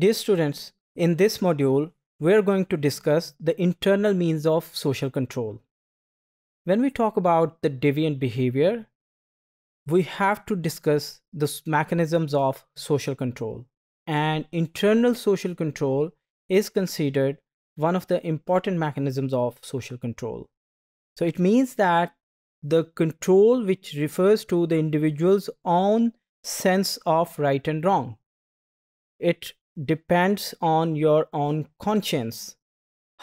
Dear students, in this module, we are going to discuss the internal means of social control. When we talk about the deviant behavior, we have to discuss the mechanisms of social control. And internal social control is considered one of the important mechanisms of social control. So it means that the control which refers to the individual's own sense of right and wrong. It depends on your on conscience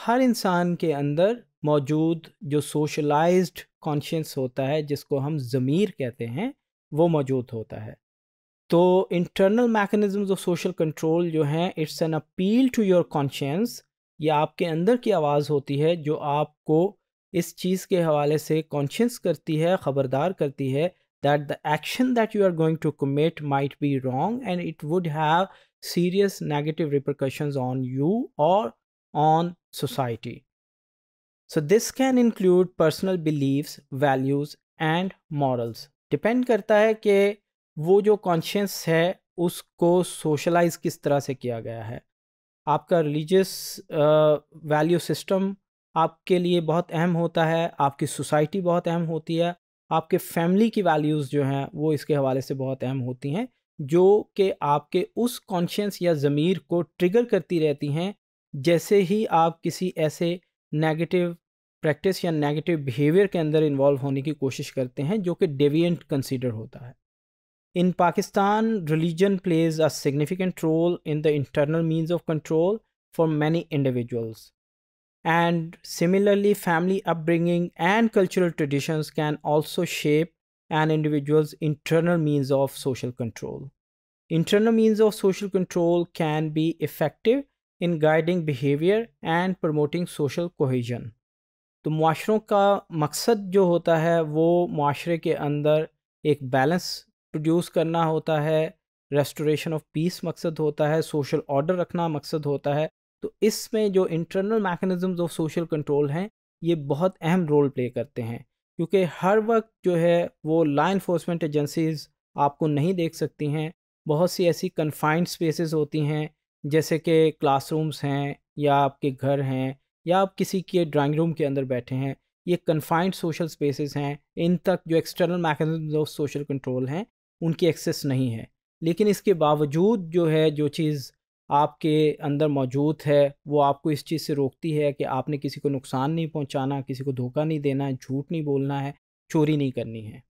हर इंसान के अंदर मौजूद जो socialised conscience होता है जिसको हम ज़मीर कहते हैं वो मौजूद होता है तो internal mechanisms of social control जो हैं it's an appeal to your conscience ये आपके अंदर की आवाज़ होती है जो आपको इस चीज़ के हवाले से कॉन्शियस करती है ख़बरदार करती है that the action that you are going to commit might be wrong and it would have serious negative repercussions on you or on society. So this can include personal beliefs, values and morals. Depend करता है कि वो जो conscience है उसको socialize किस तरह से किया गया है आपका religious uh, value system आपके लिए बहुत अहम होता है आपकी society बहुत अहम होती है आपके फैमिली की वैल्यूज़ जो हैं वो इसके हवाले से बहुत अहम होती हैं जो कि आपके उस कॉन्शियस या ज़मीर को ट्रिगर करती रहती हैं जैसे ही आप किसी ऐसे नेगेटिव प्रैक्टिस या नेगेटिव बिहेवियर के अंदर इन्वॉल्व होने की कोशिश करते हैं जो कि डेवियंट कंसीडर होता है in Pakistan religion plays a significant role in the internal means of control for many individuals and similarly family upbringing and cultural traditions can also shape an individual's internal means of social control. Internal means of social control can be effective in guiding behavior and promoting social cohesion. तो माशरों का मकसद जो होता है वो माशरे के अंदर एक बैलेंस प्रोड्यूस करना होता है रेस्टोरेशन ऑफ पीस मकसद होता है सोशल ऑर्डर रखना मकसद होता है तो इसमें जो internal mechanism of social control हैं ये बहुत अहम रोल प्ले करते हैं क्योंकि हर वक्त जो है वो लॉ इन्फोर्समेंट एजेंसीज़ आपको नहीं देख सकती हैं बहुत सी ऐसी कन्फाइंड स्पेसेस होती हैं जैसे कि क्लासरूम्स हैं या आपके घर हैं या आप किसी के ड्राइंग रूम के अंदर बैठे हैं ये कन्फाइंड सोशल स्पेसेस हैं इन तक जो external mechanism of social control हैं उनकी एक्सेस नहीं है लेकिन इसके बावजूद जो है जो चीज़ आपके अंदर मौजूद है वो आपको इस चीज़ से रोकती है कि आपने किसी को नुकसान नहीं पहुंचाना किसी को धोखा नहीं देना है झूठ नहीं बोलना है चोरी नहीं करनी है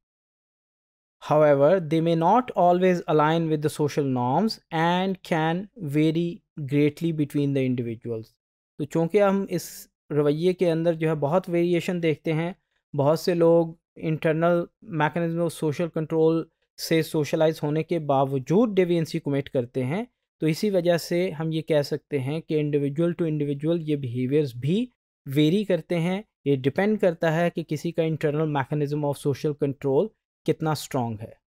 however they may not always align with the social norms and can vary greatly between the individuals तो चूँकि हम इस रवैये के अंदर जो है बहुत वेरिएशन देखते हैं बहुत से लोग इंटरनल मैकेनिज्म सोशल कंट्रोल से सोशलाइज होने के बावजूद डेवियंसी कमिट करते हैं तो इसी वजह से हम ये कह सकते हैं कि इंडिविजुअल टू इंडिविजुअल ये बिहेवियर्स भी वेरी करते हैं ये डिपेंड करता है कि किसी का internal mechanism of social control कितना स्ट्रॉन्ग है